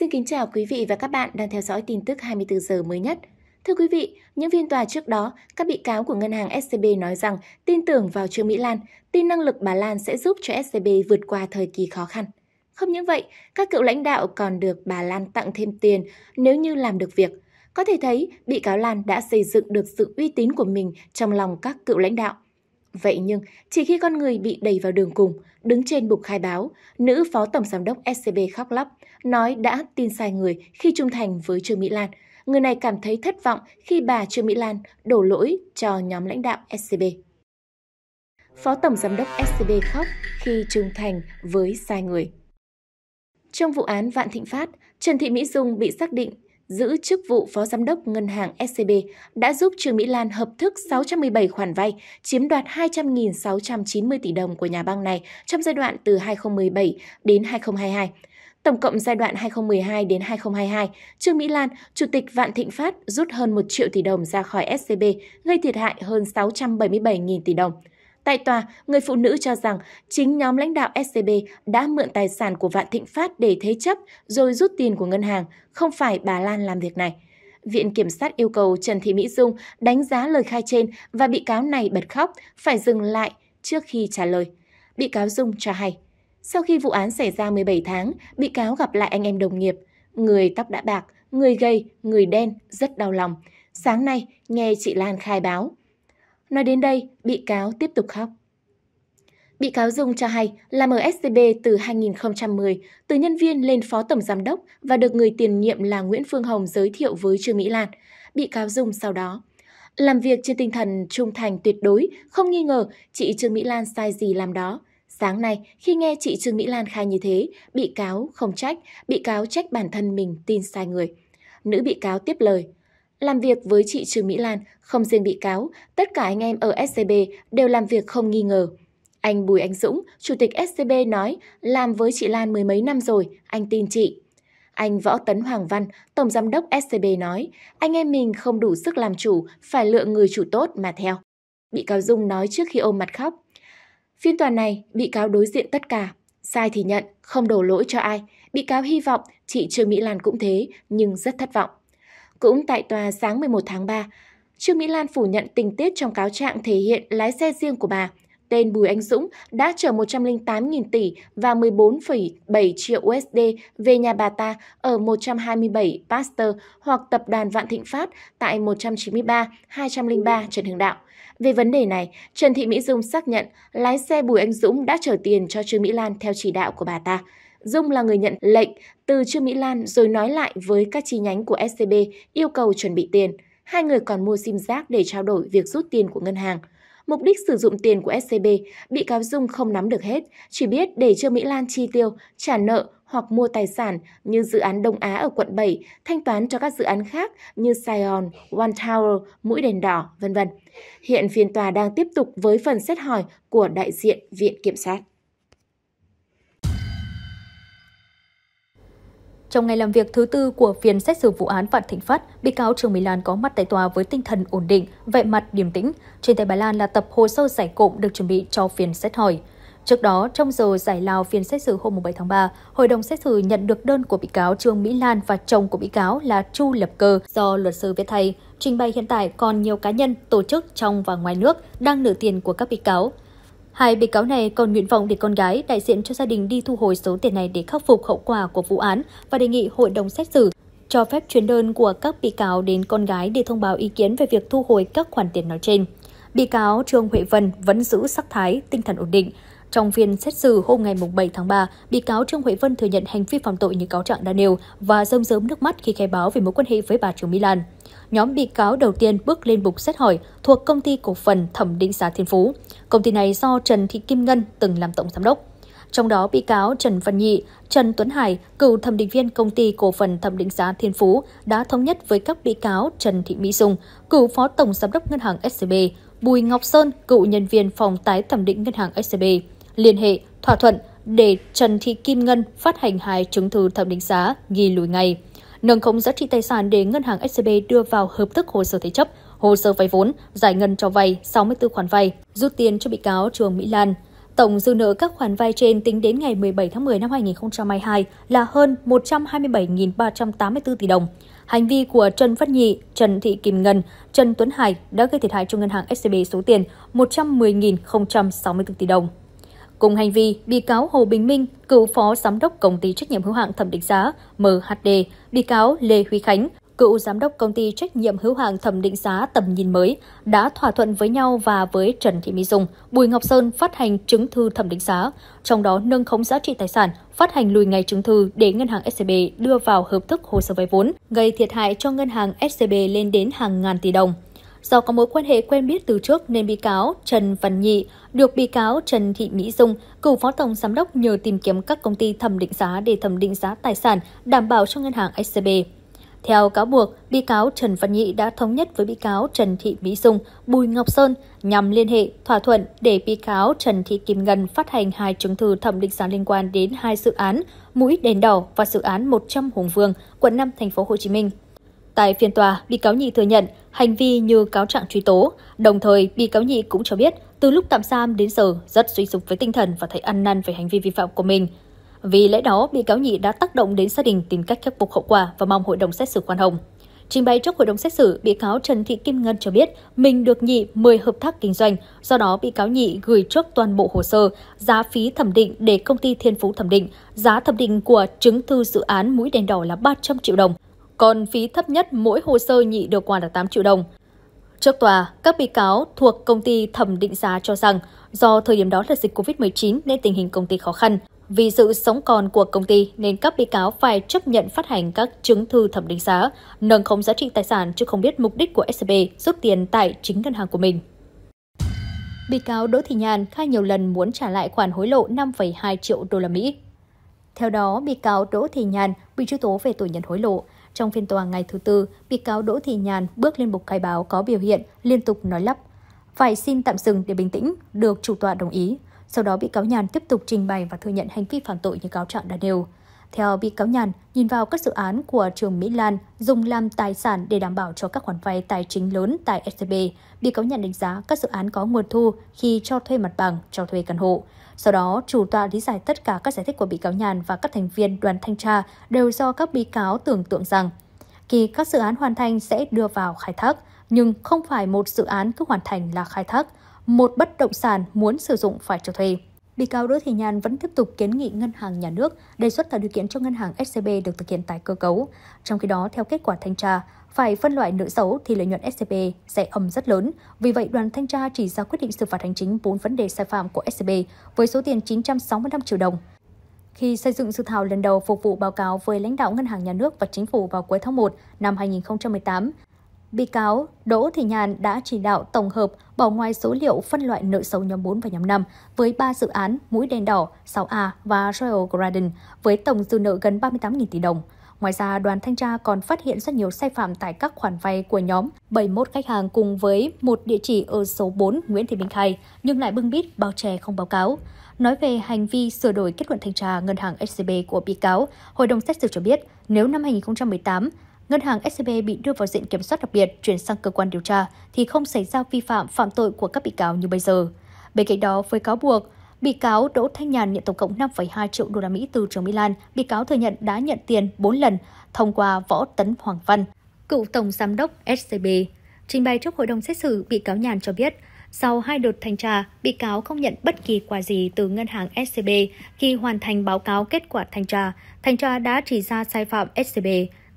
Xin kính chào quý vị và các bạn đang theo dõi tin tức 24 giờ mới nhất. Thưa quý vị, những phiên tòa trước đó, các bị cáo của ngân hàng SCB nói rằng tin tưởng vào trương Mỹ Lan, tin năng lực bà Lan sẽ giúp cho SCB vượt qua thời kỳ khó khăn. Không những vậy, các cựu lãnh đạo còn được bà Lan tặng thêm tiền nếu như làm được việc. Có thể thấy, bị cáo Lan đã xây dựng được sự uy tín của mình trong lòng các cựu lãnh đạo – Vậy nhưng, chỉ khi con người bị đẩy vào đường cùng, đứng trên bục khai báo, nữ phó tổng giám đốc SCB khóc lóc, nói đã tin sai người khi trung thành với Trương Mỹ Lan. Người này cảm thấy thất vọng khi bà Trương Mỹ Lan đổ lỗi cho nhóm lãnh đạo SCB. Phó tổng giám đốc SCB khóc khi trung thành với sai người. Trong vụ án Vạn Thịnh Phát, Trần Thị Mỹ Dung bị xác định giữ chức vụ Phó Giám đốc Ngân hàng SCB đã giúp Trương Mỹ Lan hợp thức 617 khoản vay, chiếm đoạt 200.690 tỷ đồng của nhà băng này trong giai đoạn từ 2017 đến 2022. Tổng cộng giai đoạn 2012 đến 2022, Trương Mỹ Lan, Chủ tịch Vạn Thịnh Phát rút hơn 1 triệu tỷ đồng ra khỏi SCB, gây thiệt hại hơn 677.000 tỷ đồng. Tại tòa, người phụ nữ cho rằng chính nhóm lãnh đạo SCB đã mượn tài sản của Vạn Thịnh Phát để thế chấp rồi rút tiền của ngân hàng, không phải bà Lan làm việc này. Viện Kiểm sát yêu cầu Trần Thị Mỹ Dung đánh giá lời khai trên và bị cáo này bật khóc, phải dừng lại trước khi trả lời. Bị cáo Dung cho hay, sau khi vụ án xảy ra 17 tháng, bị cáo gặp lại anh em đồng nghiệp. Người tóc đã bạc, người gây, người đen, rất đau lòng. Sáng nay, nghe chị Lan khai báo, Nói đến đây, bị cáo tiếp tục khóc. Bị cáo Dung cho hay làm ở SCB từ 2010, từ nhân viên lên phó tổng giám đốc và được người tiền nhiệm là Nguyễn Phương Hồng giới thiệu với Trương Mỹ Lan. Bị cáo Dung sau đó. Làm việc trên tinh thần trung thành tuyệt đối, không nghi ngờ chị Trương Mỹ Lan sai gì làm đó. Sáng nay, khi nghe chị Trương Mỹ Lan khai như thế, bị cáo không trách, bị cáo trách bản thân mình tin sai người. Nữ bị cáo tiếp lời – làm việc với chị Trương Mỹ Lan, không riêng bị cáo, tất cả anh em ở SCB đều làm việc không nghi ngờ. Anh Bùi Anh Dũng, chủ tịch SCB nói, làm với chị Lan mười mấy năm rồi, anh tin chị. Anh Võ Tấn Hoàng Văn, tổng giám đốc SCB nói, anh em mình không đủ sức làm chủ, phải lựa người chủ tốt mà theo. Bị cáo Dung nói trước khi ôm mặt khóc. Phiên tòa này, bị cáo đối diện tất cả. Sai thì nhận, không đổ lỗi cho ai. Bị cáo hy vọng chị Trương Mỹ Lan cũng thế, nhưng rất thất vọng cũng tại tòa sáng 11 tháng 3, Trương Mỹ Lan phủ nhận tình tiết trong cáo trạng thể hiện lái xe riêng của bà, tên Bùi Anh Dũng, đã chở 108.000 tỷ và 14,7 triệu USD về nhà bà ta ở 127 Pasteur hoặc tập đoàn Vạn Thịnh Phát tại 193, 203 Trần Hưng Đạo. Về vấn đề này, Trần Thị Mỹ Dung xác nhận lái xe Bùi Anh Dũng đã chở tiền cho Trương Mỹ Lan theo chỉ đạo của bà ta. Dung là người nhận lệnh từ Trương Mỹ Lan rồi nói lại với các chi nhánh của SCB yêu cầu chuẩn bị tiền. Hai người còn mua sim giác để trao đổi việc rút tiền của ngân hàng. Mục đích sử dụng tiền của SCB, bị cáo Dung không nắm được hết, chỉ biết để Trương Mỹ Lan chi tiêu, trả nợ hoặc mua tài sản như dự án Đông Á ở quận 7, thanh toán cho các dự án khác như Sion, One Tower, Mũi Đèn Đỏ, vân vân. Hiện phiên tòa đang tiếp tục với phần xét hỏi của đại diện Viện Kiểm sát. Trong ngày làm việc thứ tư của phiên xét xử vụ án Vạn Thịnh Phát, bị cáo Trương Mỹ Lan có mặt tại tòa với tinh thần ổn định, vẻ mặt điềm tĩnh. Trên tay bà Lan là tập hồ sơ giải cộm được chuẩn bị cho phiên xét hỏi. Trước đó, trong giờ giải lao phiên xét xử hôm 7 tháng 3, Hội đồng xét xử nhận được đơn của bị cáo Trương Mỹ Lan và chồng của bị cáo là Chu Lập Cơ do luật sư viết thay. Trình bày hiện tại còn nhiều cá nhân, tổ chức trong và ngoài nước đang nửa tiền của các bị cáo. Hai bị cáo này còn nguyện vọng để con gái đại diện cho gia đình đi thu hồi số tiền này để khắc phục hậu quả của vụ án và đề nghị hội đồng xét xử cho phép chuyển đơn của các bị cáo đến con gái để thông báo ý kiến về việc thu hồi các khoản tiền nói trên. Bị cáo Trương Huệ Vân vẫn giữ sắc thái, tinh thần ổn định. Trong phiên xét xử hôm ngày 7 tháng 3, bị cáo Trương Huệ Vân thừa nhận hành vi phạm tội như cáo trạng đã nêu và rơm rớm nước mắt khi khai báo về mối quan hệ với bà Trương Mỹ Lan nhóm bị cáo đầu tiên bước lên bục xét hỏi thuộc công ty cổ phần thẩm định giá Thiên Phú. Công ty này do Trần Thị Kim Ngân từng làm tổng giám đốc. Trong đó bị cáo Trần Văn Nhị, Trần Tuấn Hải, cựu thẩm định viên công ty cổ phần thẩm định giá Thiên Phú đã thống nhất với các bị cáo Trần Thị Mỹ Dung, cựu phó tổng giám đốc ngân hàng SCB, Bùi Ngọc Sơn, cựu nhân viên phòng tái thẩm định ngân hàng SCB, liên hệ, thỏa thuận để Trần Thị Kim Ngân phát hành hai chứng thư thẩm định giá ghi lùi ngày nâng khống giá trị tài sản để ngân hàng SCB đưa vào hợp thức hồ sơ thế chấp, hồ sơ vay vốn, giải ngân cho vay 64 khoản vay, rút tiền cho bị cáo Trường Mỹ Lan. Tổng dư nợ các khoản vay trên tính đến ngày 17 tháng 10 năm 2022 là hơn 127.384 tỷ đồng. Hành vi của Trần Phát Nhị, Trần Thị Kim Ngân, Trần Tuấn Hải đã gây thiệt hại cho ngân hàng SCB số tiền 110.064 tỷ đồng. Cùng hành vi, bị cáo Hồ Bình Minh, cựu phó giám đốc công ty trách nhiệm hữu hạn thẩm định giá MHD, bị cáo Lê Huy Khánh, cựu giám đốc công ty trách nhiệm hữu hạn thẩm định giá tầm nhìn mới đã thỏa thuận với nhau và với Trần Thị Mỹ Dung, Bùi Ngọc Sơn phát hành chứng thư thẩm định giá, trong đó nâng khống giá trị tài sản, phát hành lùi ngày chứng thư để ngân hàng SCB đưa vào hợp thức hồ sơ vay vốn, gây thiệt hại cho ngân hàng SCB lên đến hàng ngàn tỷ đồng. Do có mối quan hệ quen biết từ trước nên bị cáo Trần Văn Nhị được bị cáo Trần Thị Mỹ Dung, cựu phó tổng giám đốc nhờ tìm kiếm các công ty thẩm định giá để thẩm định giá tài sản đảm bảo cho ngân hàng SCB. Theo cáo buộc, bị cáo Trần Văn Nhị đã thống nhất với bị cáo Trần Thị Mỹ Dung, Bùi Ngọc Sơn nhằm liên hệ, thỏa thuận để bị cáo Trần Thị Kim Ngân phát hành hai chứng thư thẩm định giá liên quan đến hai dự án Mũi Đèn Đỏ và dự án 100 Hùng Vương, quận 5, thành phố Hồ Chí Minh. Tại phiên tòa, bị cáo Nhị thừa nhận hành vi như cáo trạng truy tố. Đồng thời, bị cáo Nhị cũng cho biết từ lúc tạm giam đến giờ rất suy sụp với tinh thần và thấy ăn năn về hành vi vi phạm của mình. Vì lẽ đó, bị cáo Nhị đã tác động đến gia đình tìm cách khắc phục hậu quả và mong hội đồng xét xử khoan hồng. Trình bày trước hội đồng xét xử, bị cáo Trần Thị Kim Ngân cho biết mình được nhị mời hợp tác kinh doanh, do đó bị cáo nhị gửi trước toàn bộ hồ sơ, giá phí thẩm định để công ty Thiên Phú thẩm định, giá thẩm định của chứng thư dự án mũi đèn đỏ là 300 triệu đồng còn phí thấp nhất mỗi hồ sơ nhị được hoàn là 8 triệu đồng. Trước tòa, các bị cáo thuộc công ty thẩm định giá cho rằng do thời điểm đó là dịch COVID-19 nên tình hình công ty khó khăn. Vì sự sống còn của công ty nên các bị cáo phải chấp nhận phát hành các chứng thư thẩm định giá, nâng không giá trị tài sản chứ không biết mục đích của SCB rút tiền tại chính ngân hàng của mình. Bị cáo Đỗ Thị Nhàn khai nhiều lần muốn trả lại khoản hối lộ 5,2 triệu đô la Mỹ. Theo đó, bị cáo Đỗ Thị Nhàn bị truy tố về tội nhận hối lộ. Trong phiên tòa ngày thứ tư, bị cáo Đỗ Thị Nhàn bước lên bục khai báo có biểu hiện liên tục nói lắp, phải xin tạm dừng để bình tĩnh, được chủ tọa đồng ý. Sau đó bị cáo Nhàn tiếp tục trình bày và thừa nhận hành vi phạm tội như cáo trạng đã nêu. Theo bị cáo Nhàn, nhìn vào các dự án của trường Mỹ Lan dùng làm tài sản để đảm bảo cho các khoản vay tài chính lớn tại SCB, bị cáo Nhàn đánh giá các dự án có nguồn thu khi cho thuê mặt bằng, cho thuê căn hộ. Sau đó, chủ tọa lý giải tất cả các giải thích của bị cáo Nhàn và các thành viên đoàn thanh tra đều do các bị cáo tưởng tượng rằng khi các dự án hoàn thành sẽ đưa vào khai thác, nhưng không phải một dự án cứ hoàn thành là khai thác. Một bất động sản muốn sử dụng phải cho thuê bị cáo Đỗ Thị Nhàn vẫn tiếp tục kiến nghị Ngân hàng Nhà nước đề xuất tạo điều kiện cho Ngân hàng SCB được thực hiện tái cơ cấu. Trong khi đó, theo kết quả thanh tra, phải phân loại nợ xấu thì lợi nhuận SCB sẽ âm rất lớn. Vì vậy, đoàn thanh tra chỉ ra quyết định xử phạt hành chính 4 vấn đề sai phạm của SCB với số tiền 965 triệu đồng. Khi xây dựng dự thảo lần đầu phục vụ báo cáo với lãnh đạo Ngân hàng Nhà nước và Chính phủ vào cuối tháng 1 năm 2018, Bị cáo Đỗ Thị Nhàn đã chỉ đạo tổng hợp bỏ ngoài số liệu phân loại nợ xấu nhóm 4 và nhóm 5 với 3 dự án Mũi Đèn Đỏ, 6A và Royal Garden với tổng dư nợ gần 38.000 tỷ đồng. Ngoài ra, đoàn thanh tra còn phát hiện rất nhiều sai phạm tại các khoản vay của nhóm 71 khách hàng cùng với một địa chỉ ở số 4 Nguyễn Thị Minh Khai, nhưng lại bưng bít bao che không báo cáo. Nói về hành vi sửa đổi kết luận thanh tra ngân hàng SCB của bị cáo, Hội đồng xét xử cho biết nếu năm 2018, ngân hàng SCB bị đưa vào diện kiểm soát đặc biệt chuyển sang cơ quan điều tra thì không xảy ra vi phạm phạm tội của các bị cáo như bây giờ. Bên cạnh đó, với cáo buộc Bị cáo Đỗ Thanh Nhàn nhận tổng cộng 5,2 triệu đô la Mỹ từ trường Lan, bị cáo thừa nhận đã nhận tiền 4 lần thông qua Võ Tấn Hoàng Văn, cựu tổng giám đốc SCB. Trình bày trước hội đồng xét xử, bị cáo Nhàn cho biết, sau hai đợt thanh tra, bị cáo không nhận bất kỳ quà gì từ ngân hàng SCB. Khi hoàn thành báo cáo kết quả thanh tra, thanh tra đã chỉ ra sai phạm SCB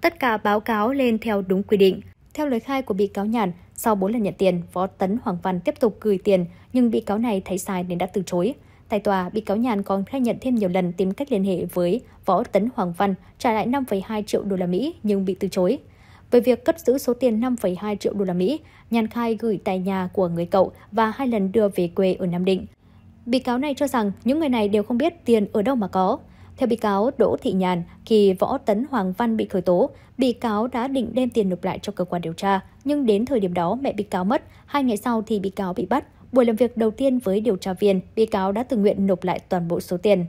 tất cả báo cáo lên theo đúng quy định. Theo lời khai của bị cáo Nhàn, sau 4 lần nhận tiền, võ Tấn Hoàng Văn tiếp tục gửi tiền, nhưng bị cáo này thấy sai nên đã từ chối. Tại tòa, bị cáo Nhàn còn khai nhận thêm nhiều lần tìm cách liên hệ với Võ Tấn Hoàng Văn trả lại 5,2 triệu đô la Mỹ nhưng bị từ chối. Về việc cất giữ số tiền 5,2 triệu đô la Mỹ, Nhàn khai gửi tại nhà của người cậu và hai lần đưa về quê ở Nam Định. Bị cáo này cho rằng những người này đều không biết tiền ở đâu mà có. Theo bị cáo Đỗ Thị Nhàn, khi Võ Tấn Hoàng Văn bị khởi tố, bị cáo đã định đem tiền nộp lại cho cơ quan điều tra, nhưng đến thời điểm đó mẹ bị cáo mất, hai ngày sau thì bị cáo bị bắt. Buổi làm việc đầu tiên với điều tra viên, bị cáo đã tự nguyện nộp lại toàn bộ số tiền.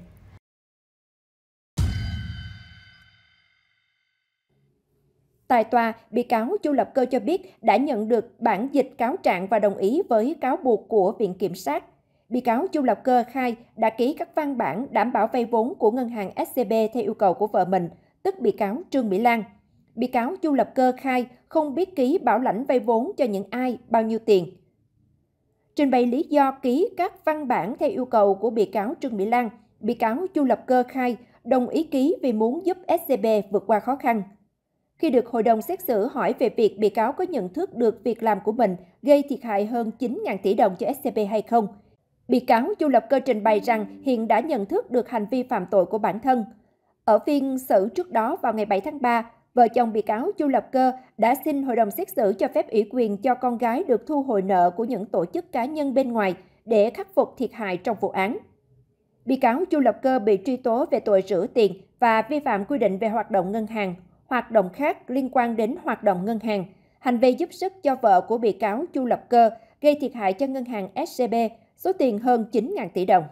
Tại tòa, bị cáo Chu Lập Cơ cho biết đã nhận được bản dịch cáo trạng và đồng ý với cáo buộc của Viện Kiểm sát Bị cáo Chu Lập Cơ khai đã ký các văn bản đảm bảo vay vốn của ngân hàng SCB theo yêu cầu của vợ mình, tức bị cáo Trương Mỹ Lan. Bị cáo Chu Lập Cơ khai không biết ký bảo lãnh vay vốn cho những ai, bao nhiêu tiền. Trình bày lý do ký các văn bản theo yêu cầu của bị cáo Trương Mỹ Lan, bị cáo Chu Lập Cơ khai đồng ý ký vì muốn giúp SCB vượt qua khó khăn. Khi được hội đồng xét xử hỏi về việc bị cáo có nhận thức được việc làm của mình gây thiệt hại hơn 9.000 tỷ đồng cho SCB hay không, Bị cáo chu Lập Cơ trình bày rằng hiện đã nhận thức được hành vi phạm tội của bản thân. Ở phiên xử trước đó vào ngày 7 tháng 3, vợ chồng bị cáo Chu Lập Cơ đã xin hội đồng xét xử cho phép ủy quyền cho con gái được thu hồi nợ của những tổ chức cá nhân bên ngoài để khắc phục thiệt hại trong vụ án. Bị cáo Chu Lập Cơ bị truy tố về tội rửa tiền và vi phạm quy định về hoạt động ngân hàng, hoạt động khác liên quan đến hoạt động ngân hàng, hành vi giúp sức cho vợ của bị cáo Chu Lập Cơ gây thiệt hại cho ngân hàng SCB số tiền hơn 9.000 tỷ đồng.